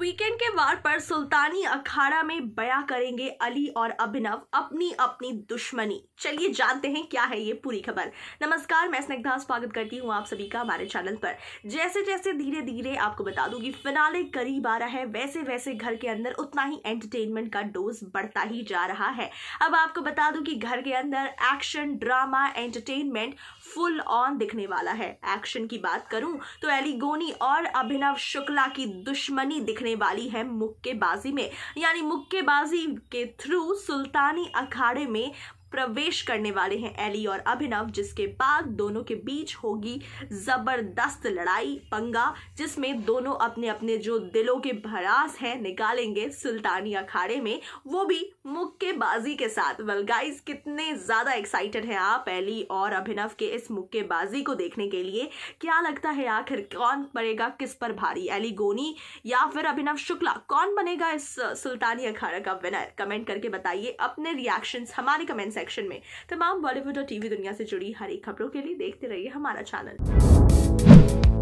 weekend के वार पर सुल्तानी अखाड़ा में बया करेंगे अली और अभिनव अपनी अपनी दुश्मनी चलिए जानते हैं क्या है ये पूरी खबर नमस्कार मैं स्निग्धा स्वागत करती हूँ आप सभी का हमारे चैनल पर जैसे जैसे धीरे धीरे आपको बता दूंगी फिनाले करीब आ रहा है वैसे वैसे घर के अंदर उतना ही एंटरटेनमेंट का डोज बढ़ता ही जा रहा है अब आपको बता दू की घर के अंदर action drama entertainment full on दिखने वाला है एक्शन की बात करूं तो एलिगोनी और अभिनव शुक्ला की दुश्मनी दिखने होने वाली है मुक्केबाजी में यानी मुक्केबाजी के थ्रू सुल्तानी अखाड़े में प्रवेश करने वाले हैं एली और अभिनव जिसके बाद दोनों के बीच होगी जबरदस्त लड़ाई पंगा जिसमें दोनों अपने अपने जो दिलों के भरास हैं निकालेंगे सुल्तानी अखाड़े में वो भी मुक्केबाजी के साथ वेल गाइस कितने ज्यादा एक्साइटेड हैं आप एली और अभिनव के इस मुक्केबाजी को देखने के लिए क्या लगता है आखिर कौन पड़ेगा किस पर भारी एली गोनी या फिर अभिनव शुक्ला कौन बनेगा इस सुल्तानी अखाड़ा का विनर कमेंट करके बताइए अपने रिएक्शन हमारे कमेंट सेक्शन में तमाम बॉलीवुड और टीवी दुनिया से जुड़ी हर एक खबरों के लिए देखते रहिए हमारा चैनल